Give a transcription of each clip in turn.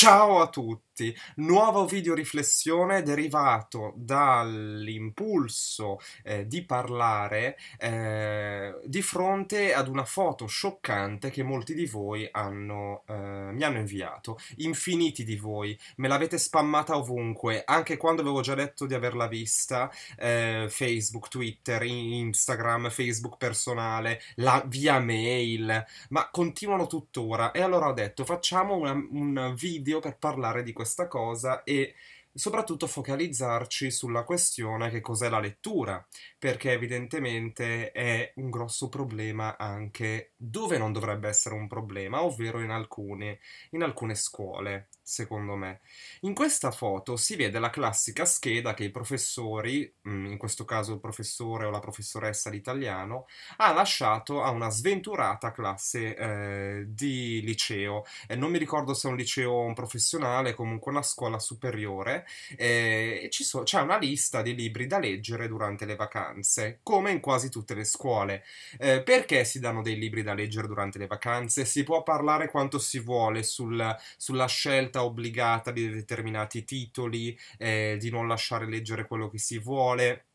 Ciao a tutti! questi, nuovo video riflessione derivato dall'impulso eh, di parlare eh, di fronte ad una foto scioccante che molti di voi hanno, eh, mi hanno inviato. Infiniti di voi, me l'avete spammata ovunque, anche quando avevo già detto di averla vista, eh, Facebook, Twitter, Instagram, Facebook personale, la, via mail, ma continuano tuttora. E allora ho detto facciamo una, un video per parlare di questo questa cosa e soprattutto focalizzarci sulla questione che cos'è la lettura, perché evidentemente è un grosso problema anche dove non dovrebbe essere un problema, ovvero in alcune, in alcune scuole secondo me. In questa foto si vede la classica scheda che i professori, mm, in questo caso il professore o la professoressa di italiano, ha lasciato a una sventurata classe eh, di liceo. Eh, non mi ricordo se è un liceo o un professionale, comunque una scuola superiore. Eh, so, c'è una lista di libri da leggere durante le vacanze, come in quasi tutte le scuole. Eh, perché si danno dei libri da leggere durante le vacanze? Si può parlare quanto si vuole sul, sulla scelta scelta obbligata di determinati titoli, eh, di non lasciare leggere quello che si vuole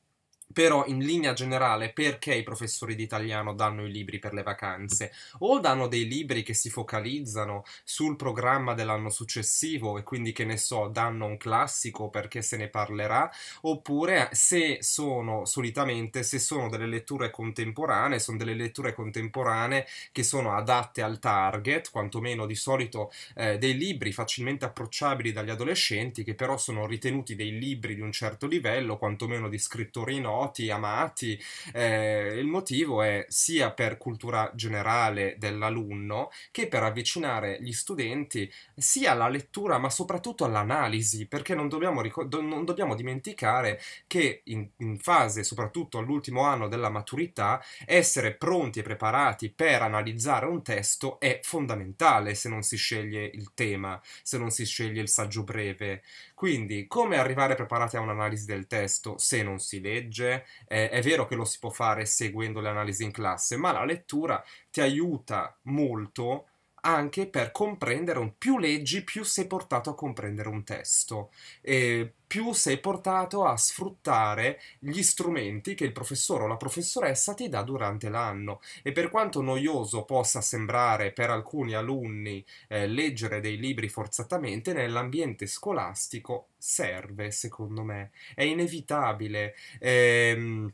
però in linea generale perché i professori di italiano danno i libri per le vacanze? O danno dei libri che si focalizzano sul programma dell'anno successivo e quindi che ne so, danno un classico perché se ne parlerà, oppure se sono solitamente se sono delle letture contemporanee, sono delle letture contemporanee che sono adatte al target, quantomeno di solito eh, dei libri facilmente approcciabili dagli adolescenti che però sono ritenuti dei libri di un certo livello, quantomeno di scrittori in noti, amati. Eh, il motivo è sia per cultura generale dell'alunno che per avvicinare gli studenti sia alla lettura ma soprattutto all'analisi, perché non dobbiamo, do non dobbiamo dimenticare che in, in fase, soprattutto all'ultimo anno della maturità, essere pronti e preparati per analizzare un testo è fondamentale se non si sceglie il tema, se non si sceglie il saggio breve. Quindi, come arrivare preparati a un'analisi del testo se non si legge? legge, eh, è vero che lo si può fare seguendo le analisi in classe, ma la lettura ti aiuta molto anche per comprendere un, più leggi, più sei portato a comprendere un testo, eh, più sei portato a sfruttare gli strumenti che il professore o la professoressa ti dà durante l'anno. E per quanto noioso possa sembrare per alcuni alunni eh, leggere dei libri forzatamente, nell'ambiente scolastico serve, secondo me. È inevitabile. Ehm,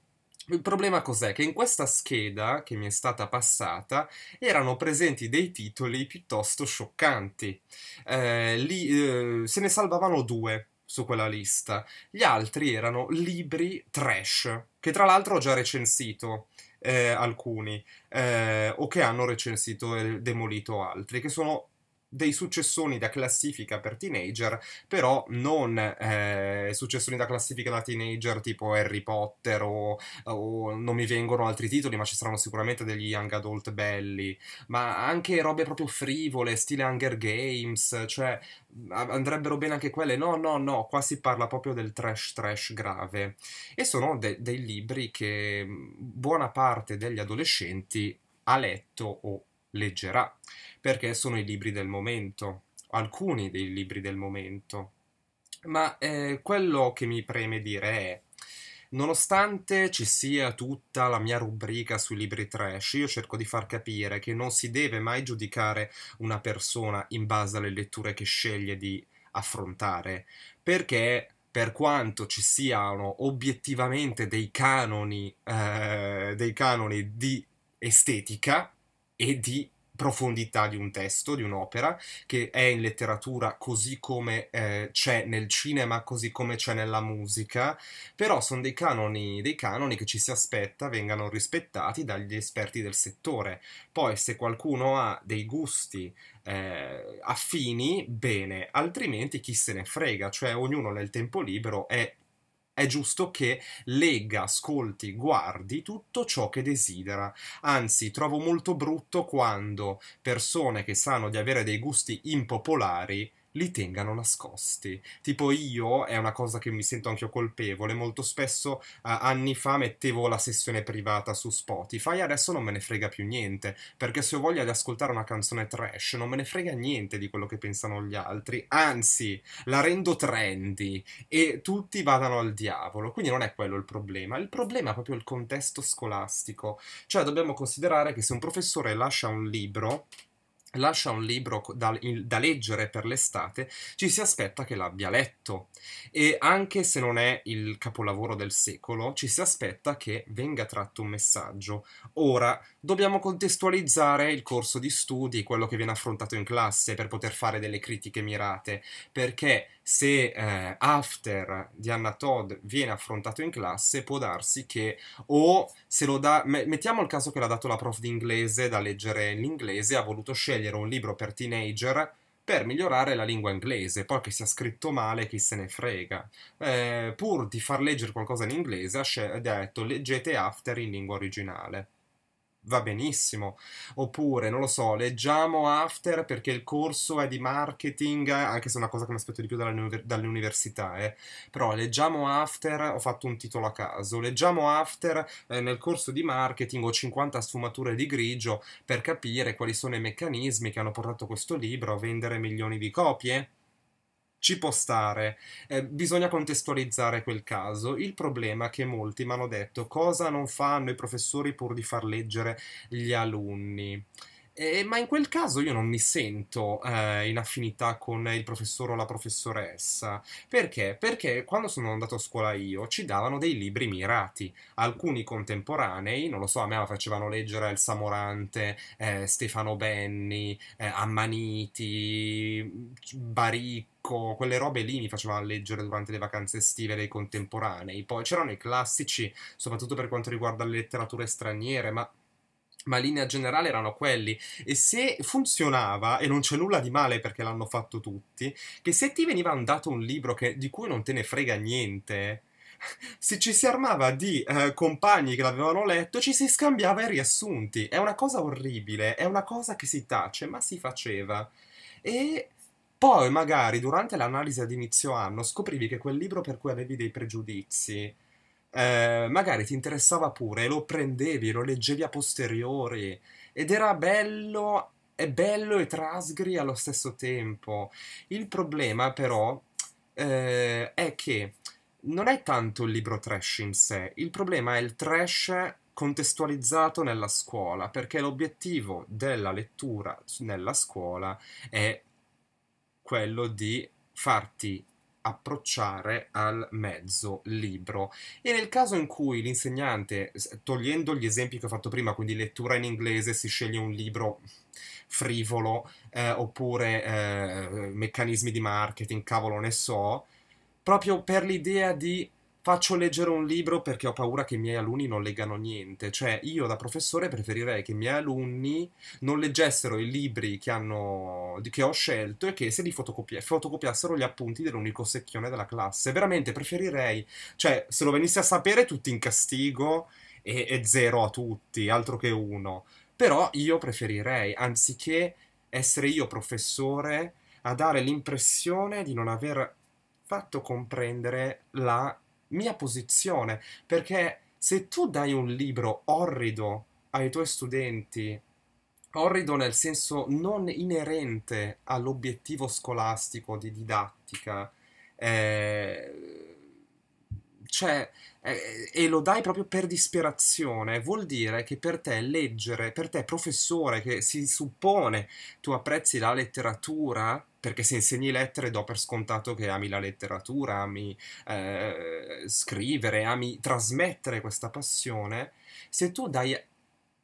il problema cos'è? Che in questa scheda che mi è stata passata erano presenti dei titoli piuttosto scioccanti. Eh, li, eh, se ne salvavano due su quella lista. Gli altri erano libri trash, che tra l'altro ho già recensito. Eh, alcuni eh, o che hanno recensito e demolito altri che sono dei successoni da classifica per teenager, però non eh, successoni da classifica da teenager tipo Harry Potter o, o, non mi vengono altri titoli, ma ci saranno sicuramente degli young adult belli, ma anche robe proprio frivole, stile Hunger Games, cioè andrebbero bene anche quelle. No, no, no, qua si parla proprio del trash trash grave e sono de- dei libri che mm, buona parte degli adolescenti ha letto o leggerà perché sono i libri del momento, alcuni dei libri del momento. Ma eh, quello che mi preme dire è, nonostante ci sia tutta la mia rubrica sui libri trash, io cerco di far capire che non si deve mai giudicare una persona in base alle letture che sceglie di affrontare, perché per quanto ci siano obiettivamente dei canoni, eh, dei canoni di estetica e di profondità di un testo, di un'opera, che è in letteratura così come eh, c'è nel cinema, così come c'è nella musica, però sono dei canoni, dei canoni che ci si aspetta vengano rispettati dagli esperti del settore. Poi se qualcuno ha dei gusti eh, affini, bene, altrimenti chi se ne frega, cioè ognuno nel tempo libero è è giusto che legga, ascolti, guardi tutto ciò che desidera. Anzi, trovo molto brutto quando persone che sanno di avere dei gusti impopolari li tengano nascosti. Tipo io, è una cosa che mi sento anche io colpevole, molto spesso uh, anni fa mettevo la sessione privata su Spotify, adesso non me ne frega più niente, perché se ho voglia di ascoltare una canzone trash non me ne frega niente di quello che pensano gli altri, anzi la rendo trendy e tutti vadano al diavolo, quindi non è quello il problema, il problema è proprio il contesto scolastico, cioè dobbiamo considerare che se un professore lascia un libro, lascia un libro da, da, leggere per l'estate, ci si aspetta che l'abbia letto. E anche se non è il capolavoro del secolo, ci si aspetta che venga tratto un messaggio. Ora, dobbiamo contestualizzare il corso di studi, quello che viene affrontato in classe, per poter fare delle critiche mirate, perché se eh, After di Anna Todd viene affrontato in classe, può darsi che o se lo dà. Mettiamo il caso che l'ha dato la prof di inglese da leggere in inglese, ha voluto scegliere un libro per teenager per migliorare la lingua inglese, poi che sia scritto male chi se ne frega. Eh, pur di far leggere qualcosa in inglese, ha detto leggete After in lingua originale va benissimo. Oppure, non lo so, leggiamo after perché il corso è di marketing, anche se è una cosa che mi aspetto di più dall'università, eh. però leggiamo after, ho fatto un titolo a caso, leggiamo after eh, nel corso di marketing ho 50 sfumature di grigio per capire quali sono i meccanismi che hanno portato questo libro a vendere milioni di copie ci può stare, eh, bisogna contestualizzare quel caso. Il problema è che molti mi hanno detto cosa non fanno i professori pur di far leggere gli alunni. Eh, ma in quel caso io non mi sento eh, in affinità con il professore o la professoressa. Perché? Perché quando sono andato a scuola io ci davano dei libri mirati, alcuni contemporanei, non lo so, a me facevano leggere Elsa Morante, eh, Stefano Benni, eh, Ammaniti, Baricco, quelle robe lì mi facevano leggere durante le vacanze estive dei contemporanei. Poi c'erano i classici, soprattutto per quanto riguarda le letterature straniere, ma ma in linea generale erano quelli. E se funzionava, e non c'è nulla di male perché l'hanno fatto tutti, che se ti veniva dato un libro che, di cui non te ne frega niente, se ci si armava di eh, compagni che l'avevano letto, ci si scambiava i riassunti. È una cosa orribile, è una cosa che si tace, ma si faceva. E poi magari durante l'analisi ad inizio anno scoprivi che quel libro per cui avevi dei pregiudizi eh, magari ti interessava pure, lo prendevi, lo leggevi a posteriori ed era bello, è bello e trasgri allo stesso tempo. Il problema però eh, è che non è tanto il libro trash in sé, il problema è il trash contestualizzato nella scuola, perché l'obiettivo della lettura nella scuola è quello di farti approcciare al mezzo libro e nel caso in cui l'insegnante togliendo gli esempi che ho fatto prima quindi lettura in inglese si sceglie un libro frivolo eh, oppure eh, meccanismi di marketing cavolo ne so proprio per l'idea di faccio leggere un libro perché ho paura che i miei alunni non leggano niente. Cioè, io da professore preferirei che i miei alunni non leggessero i libri che, hanno, che ho scelto e che se li fotocopi- fotocopiassero gli appunti dell'unico secchione della classe. Veramente preferirei, cioè, se lo venissi a sapere tutti in castigo e, e zero a tutti, altro che uno. Però io preferirei, anziché essere io professore, a dare l'impressione di non aver fatto comprendere la mia posizione, perché se tu dai un libro orrido ai tuoi studenti, orrido nel senso non inerente all'obiettivo scolastico di didattica, eh, cioè, eh, e lo dai proprio per disperazione, vuol dire che per te leggere, per te professore che si suppone tu apprezzi la letteratura, perché se insegni lettere do per scontato che ami la letteratura, ami eh, scrivere, ami trasmettere questa passione, se tu dai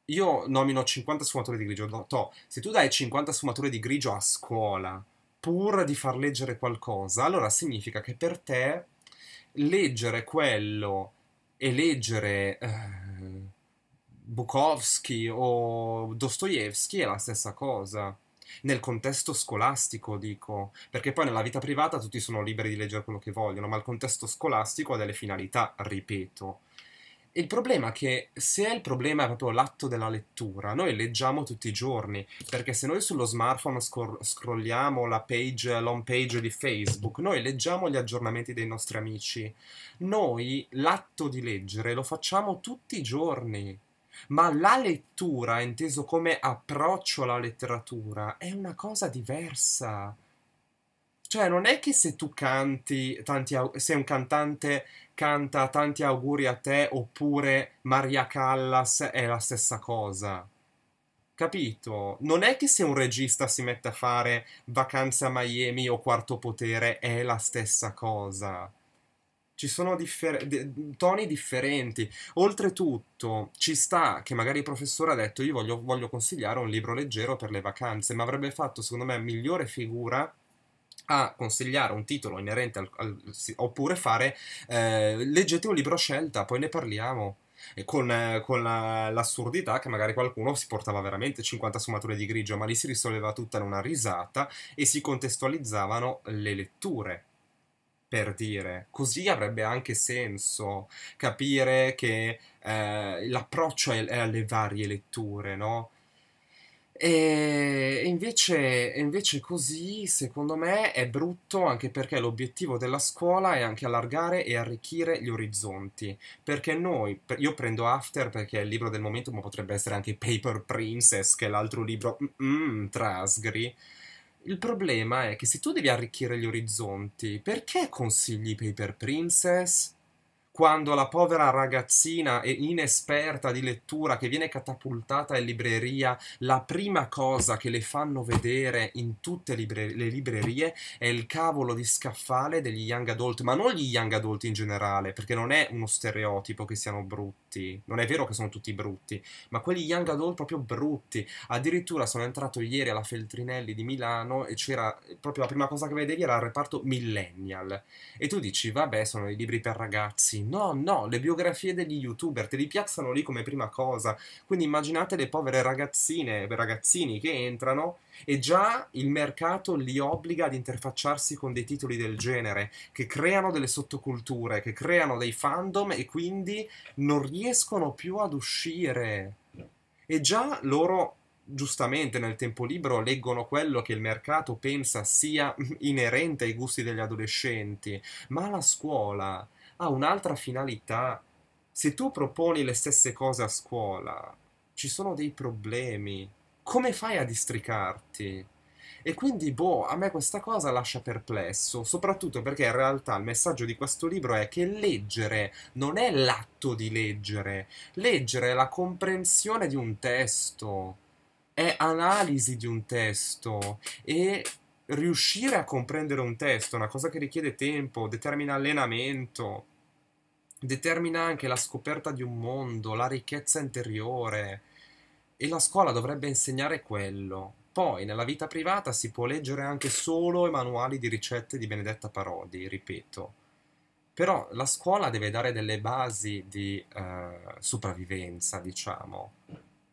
io nomino 50 sfumature di grigio, no, to, se tu dai 50 sfumature di grigio a scuola pur di far leggere qualcosa, allora significa che per te leggere quello e leggere eh, Bukowski o Dostoevsky è la stessa cosa. Nel contesto scolastico, dico, perché poi nella vita privata tutti sono liberi di leggere quello che vogliono, ma il contesto scolastico ha delle finalità, ripeto. Il problema è che se il problema è proprio l'atto della lettura, noi leggiamo tutti i giorni, perché se noi sullo smartphone scor- scrolliamo la page, l'home page di Facebook, noi leggiamo gli aggiornamenti dei nostri amici. Noi l'atto di leggere lo facciamo tutti i giorni. Ma la lettura, inteso come approccio alla letteratura, è una cosa diversa. Cioè, non è che se tu canti, tanti, sei un cantante, canta tanti auguri a te, oppure Maria Callas è la stessa cosa. Capito? Non è che se un regista si mette a fare Vacanze a Miami o Quarto Potere è la stessa cosa ci sono differ- toni differenti. Oltretutto, ci sta che magari il professore ha detto: Io voglio, voglio consigliare un libro leggero per le vacanze, ma avrebbe fatto, secondo me, migliore figura a consigliare un titolo inerente al, al oppure fare eh, leggete un libro a scelta, poi ne parliamo. E eh, con, eh, con la, l'assurdità che magari qualcuno si portava veramente 50 sfumature di grigio, ma lì si risolveva tutta in una risata e si contestualizzavano le letture per dire. Così avrebbe anche senso capire che eh, l'approccio è, è, alle varie letture, no? E invece, invece, così, secondo me, è brutto anche perché l'obiettivo della scuola è anche allargare e arricchire gli orizzonti. Perché noi, io prendo After perché è il libro del momento, ma potrebbe essere anche Paper Princess, che è l'altro libro, mm, Trasgri. Il problema è che se tu devi arricchire gli orizzonti, perché consigli Paper Princess? quando la povera ragazzina e inesperta di lettura che viene catapultata in libreria, la prima cosa che le fanno vedere in tutte libre- le librerie è il cavolo di scaffale degli young adult, ma non gli young adult in generale, perché non è uno stereotipo che siano brutti, non è vero che sono tutti brutti, ma quelli young adult proprio brutti. Addirittura sono entrato ieri alla Feltrinelli di Milano e c'era proprio la prima cosa che vedevi era il reparto millennial. E tu dici, vabbè, sono i libri per ragazzi No, no, le biografie degli youtuber te li piazzano lì come prima cosa. Quindi immaginate le povere ragazzine, ragazzini che entrano e già il mercato li obbliga ad interfacciarsi con dei titoli del genere, che creano delle sottoculture, che creano dei fandom e quindi non riescono più ad uscire. E già loro giustamente nel tempo libero leggono quello che il mercato pensa sia inerente ai gusti degli adolescenti, ma la scuola ha un'altra finalità. Se tu proponi le stesse cose a scuola, ci sono dei problemi. Come fai a districarti? E quindi, boh, a me questa cosa lascia perplesso, soprattutto perché in realtà il messaggio di questo libro è che leggere non è l'atto di leggere, leggere è la comprensione di un testo, è analisi di un testo e riuscire a comprendere un testo, è una cosa che richiede tempo, determina allenamento, determina anche la scoperta di un mondo, la ricchezza interiore e la scuola dovrebbe insegnare quello. Poi nella vita privata si può leggere anche solo i manuali di ricette di Benedetta Parodi, ripeto. Però la scuola deve dare delle basi di eh, sopravvivenza, diciamo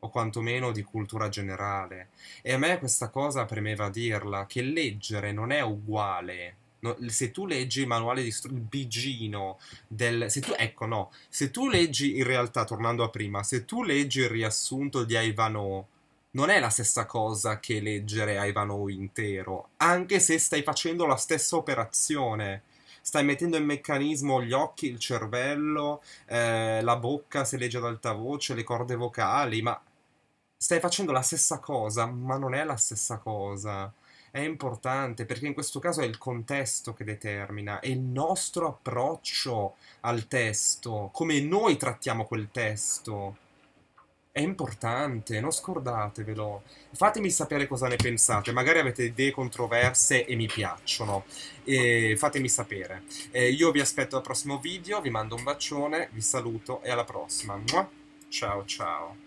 o quantomeno di cultura generale. E a me questa cosa premeva dirla, che leggere non è uguale. No, se tu leggi il manuale di il bigino del... Se tu, ecco, no, se tu leggi in realtà, tornando a prima, se tu leggi il riassunto di Ivanhoe, non è la stessa cosa che leggere Ivanhoe intero, anche se stai facendo la stessa operazione stai mettendo in meccanismo gli occhi, il cervello, eh, la bocca se legge ad alta voce, le corde vocali, ma stai facendo la stessa cosa, ma non è la stessa cosa. È importante perché in questo caso è il contesto che determina, è il nostro approccio al testo, come noi trattiamo quel testo. È importante, non scordatevelo. Fatemi sapere cosa ne pensate, magari avete idee controverse e mi piacciono. E fatemi sapere. E io vi aspetto al prossimo video, vi mando un bacione, vi saluto e alla prossima. Ciao ciao.